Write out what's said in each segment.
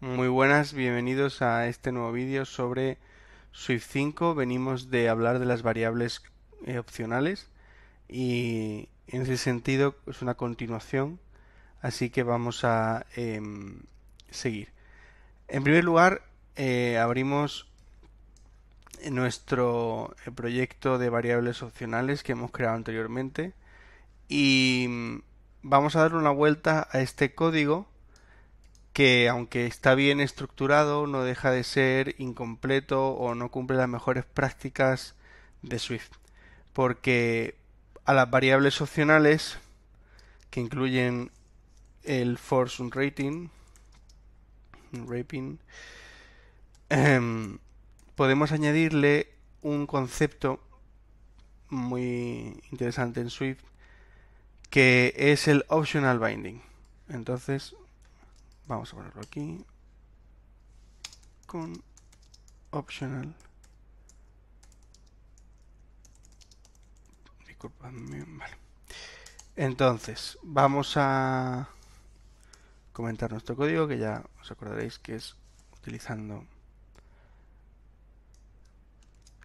Muy buenas, bienvenidos a este nuevo vídeo sobre Swift 5. Venimos de hablar de las variables eh, opcionales y en ese sentido es una continuación, así que vamos a em, seguir. En primer lugar, eh, abrimos nuestro eh, proyecto de variables opcionales que hemos creado anteriormente y mm, vamos a dar una vuelta a este código que aunque está bien estructurado no deja de ser incompleto o no cumple las mejores prácticas de Swift porque a las variables opcionales que incluyen el force rating, rating em, podemos añadirle un concepto muy interesante en Swift que es el optional binding. Entonces, vamos a ponerlo aquí con optional. Disculpadme, vale. Entonces, vamos a comentar nuestro código que ya os acordaréis que es utilizando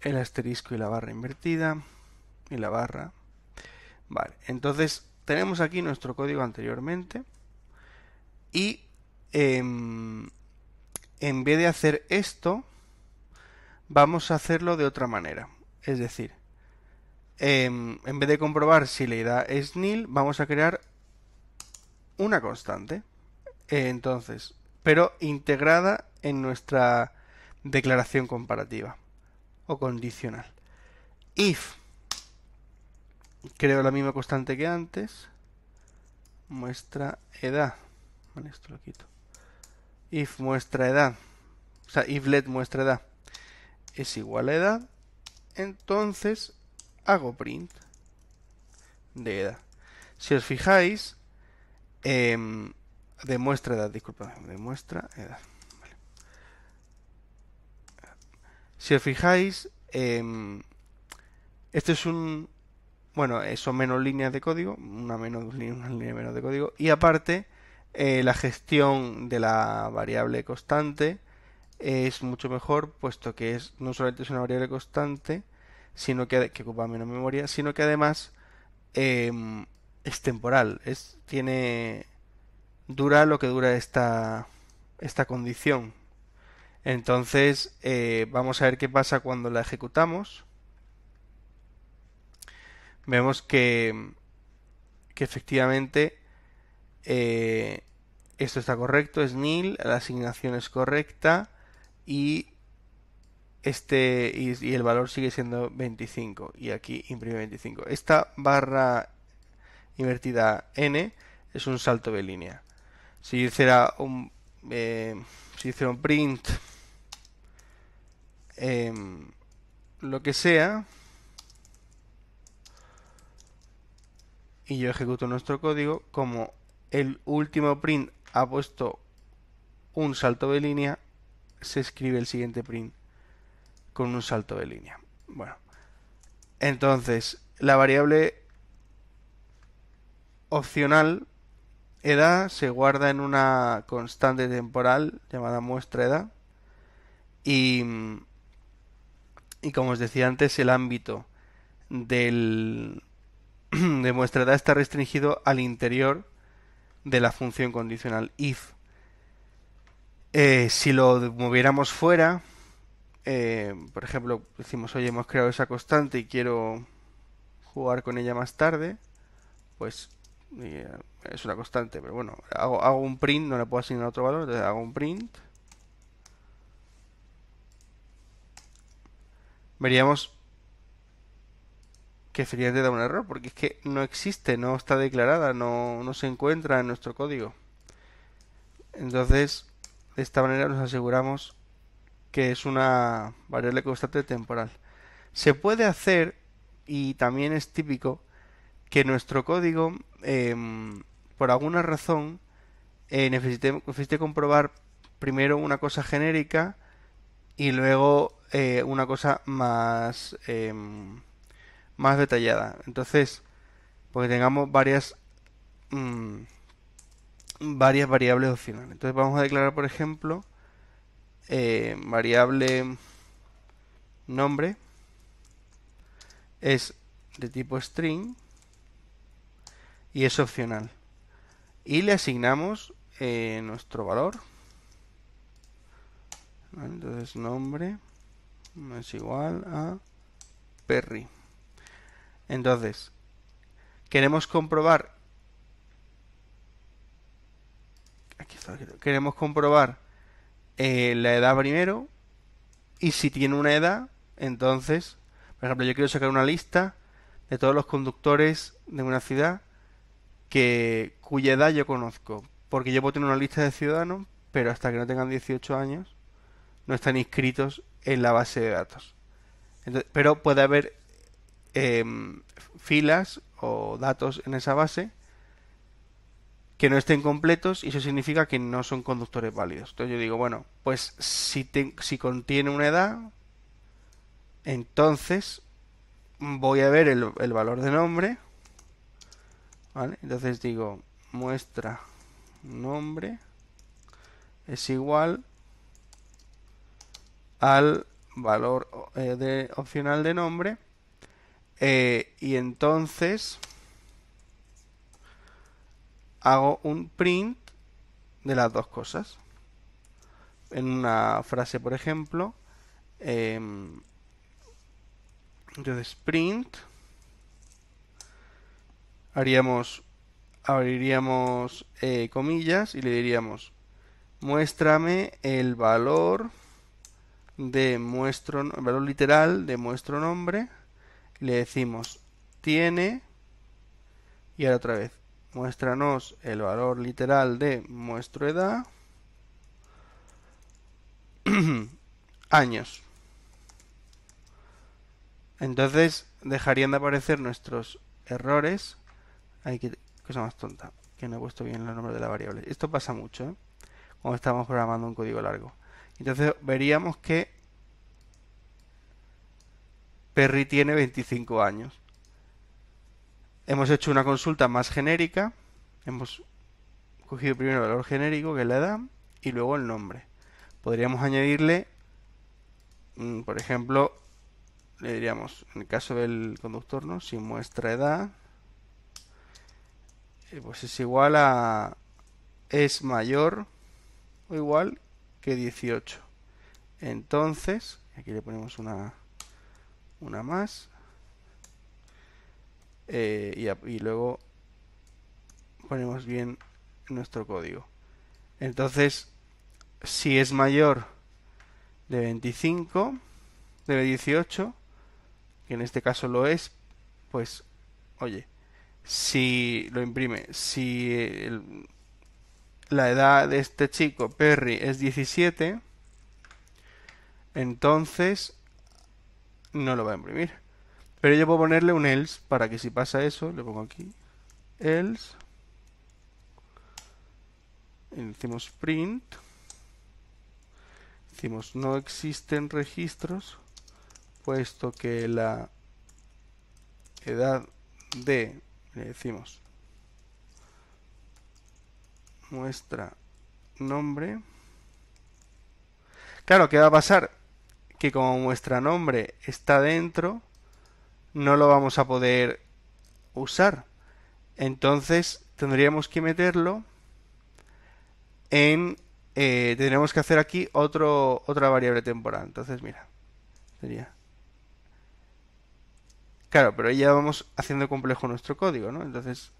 el asterisco y la barra invertida y la barra. Vale, entonces tenemos aquí nuestro código anteriormente y em, en vez de hacer esto vamos a hacerlo de otra manera es decir em, en vez de comprobar si la edad es nil vamos a crear una constante eh, entonces pero integrada en nuestra declaración comparativa o condicional if creo la misma constante que antes, muestra edad, vale, esto lo quito, if muestra edad, o sea, if let muestra edad es igual a edad, entonces hago print de edad. Si os fijáis, eh, demuestra edad, disculpa, demuestra edad. Si os fijáis, eh, este es un, bueno, eso menos líneas de código, una menos una línea menos de código. Y aparte, eh, la gestión de la variable constante es mucho mejor, puesto que es no solamente es una variable constante, sino que, ocupa menos memoria, sino que además em, es temporal. Es, tiene. dura lo que dura esta, esta condición. Entonces, eh, vamos a ver qué pasa cuando la ejecutamos vemos que, efectivamente eh, esto está correcto, es nil, la asignación es correcta y este y, el valor sigue siendo 25 y aquí imprime 25. Esta barra invertida n es un salto de línea. Si hiciera un eh, si hiciera un print em, lo que sea y yo ejecuto nuestro código, como el último print ha puesto un salto de línea, se escribe el siguiente print con un salto de línea. Bueno, entonces la variable opcional edad se guarda en una constante temporal llamada muestra edad y, y como os decía antes el ámbito del, de muestra está restringido al interior de la función condicional if. Eh, si lo moviéramos fuera, eh, por ejemplo, decimos, oye, hemos creado esa constante y quiero jugar con ella más tarde, pues eh, es una constante, pero bueno, hago, un print, no le puedo asignar otro valor, entonces hago un print. Veríamos que efectivamente da un error, porque es que no existe, no está declarada, no, se encuentra en nuestro código. Entonces, de esta manera nos aseguramos que es una variable constante temporal. Se puede hacer, y también es típico, que nuestro código, em, por alguna razón, eh, necesite, comprobar primero una cosa genérica y luego eh, una cosa más em, más detallada. Entonces, porque tengamos varias, mm, varias variables opcionales. Entonces vamos a declarar, por ejemplo, eh, variable nombre es de tipo string y es opcional. Y le asignamos eh, nuestro valor. Entonces nombre es igual a Perry. Entonces, queremos comprobar. queremos comprobar eh, la edad primero. Y si tiene una edad, entonces, por ejemplo, yo quiero sacar una lista de todos los conductores de una ciudad que cuya edad yo conozco. Porque yo puedo tener una lista de ciudadanos, pero hasta que no tengan 18 años, no están inscritos en la base de datos. pero puede haber Em, filas o datos en esa base que no estén completos y eso significa que no son conductores válidos. Entonces yo digo, bueno, pues si, si contiene una edad, entonces voy a ver el, valor de nombre. Entonces digo, muestra nombre es igual al valor eh, de, opcional de nombre eh, y entonces hago un print de las dos cosas. En una frase, por ejemplo, em, entonces print haríamos abriríamos eh, comillas y le diríamos muéstrame el valor de muestro valor literal de muestro nombre le decimos tiene y ahora otra vez muéstranos el valor literal de muestro edad años entonces dejarían de aparecer nuestros errores hay que cosa más tonta que no he puesto bien el nombre de la variable esto pasa mucho ¿eh? cuando estamos programando un código largo entonces veríamos que Perry tiene 25 años. Hemos hecho una consulta más genérica. Hemos cogido primero el valor genérico, que es la edad, y luego el nombre. Podríamos añadirle, mm, por ejemplo, le diríamos, en el caso del conductor, ¿no? Si muestra edad, eh, pues es igual a es mayor o igual que 18. Entonces, aquí le ponemos una una más eh, y, luego ponemos bien nuestro código entonces si es mayor de 25 de 18 que en este caso lo es pues oye si lo imprime si la edad de este chico Perry es 17 entonces no lo va a imprimir. Pero yo puedo ponerle un else para que si pasa eso, le pongo aquí else y decimos print decimos no existen registros puesto que la edad de le decimos muestra nombre claro, ¿qué va a pasar? que como nuestra nombre está dentro, no lo vamos a poder usar. Entonces tendríamos que meterlo en... Eh, tendríamos que hacer aquí otro, otra variable temporal. Entonces, mira, sería... Claro, pero ya vamos haciendo complejo nuestro código, ¿no? Entonces,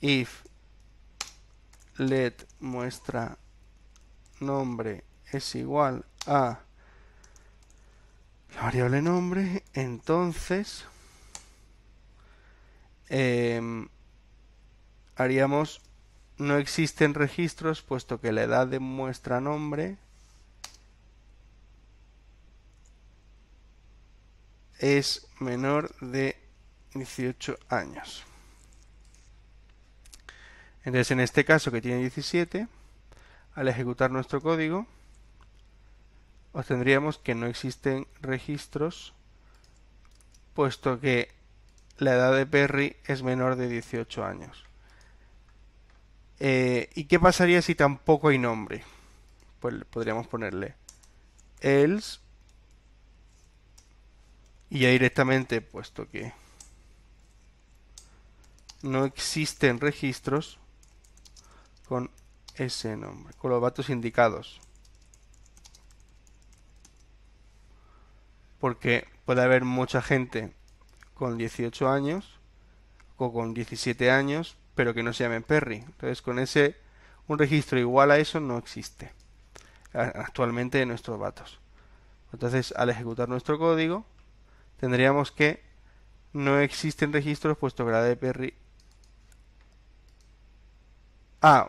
if let muestra nombre es igual a la variable nombre, entonces, em, haríamos no existen registros puesto que la edad de muestra nombre es menor de 18 años. Entonces en este caso que tiene 17, al ejecutar nuestro código, obtendríamos que no existen registros puesto que la edad de Perry es menor de 18 años. Eh, ¿Y qué pasaría si tampoco hay nombre? Pues podríamos ponerle else y ya directamente, puesto que no existen registros con ese nombre, con los datos indicados. porque puede haber mucha gente con 18 años o con 17 años, pero que no se llamen Perry. Entonces, con ese un registro igual a eso no existe actualmente en nuestros datos. Entonces, al ejecutar nuestro código, tendríamos que no existen registros puesto que la de Perry Ah,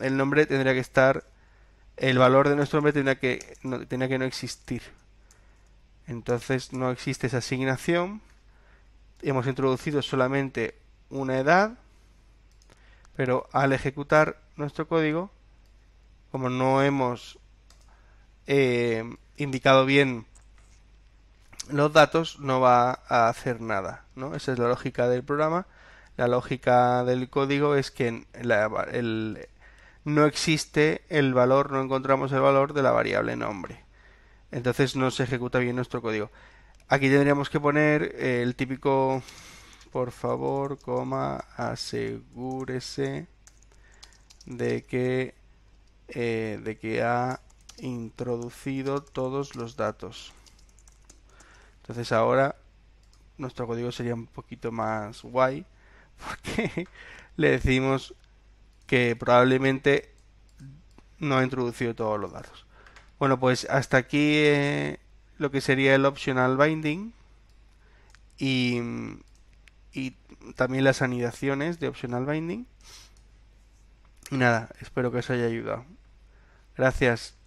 el nombre tendría que estar. El valor de nuestro nombre tendría que, tendría que no existir. Entonces no existe esa asignación. Hemos introducido solamente una edad, pero al ejecutar nuestro código, como no hemos eh, indicado bien los datos, no va a hacer nada. Esa es la lógica del programa. La lógica del código es que no existe el valor, no encontramos el valor de la variable nombre entonces no se ejecuta bien nuestro código. Aquí tendríamos que poner eh, el típico, por favor, asegúrese de que, eh, de que ha introducido todos los datos. Entonces ahora nuestro código sería un poquito más guay porque le decimos que probablemente no ha introducido todos los datos. Bueno, pues hasta aquí eh, lo que sería el optional binding y, y también las anidaciones de optional binding. Y nada, espero que os haya ayudado. Gracias.